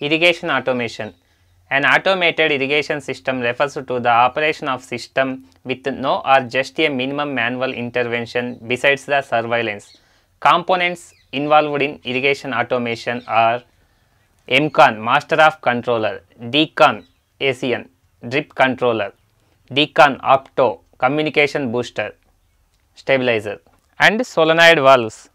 Irrigation automation. An automated irrigation system refers to the operation of system with no or just a minimum manual intervention besides the surveillance. Components involved in irrigation automation are MCON, Master of Controller, DCON, ACN, Drip Controller, DCON, Opto, Communication Booster, Stabilizer and solenoid valves.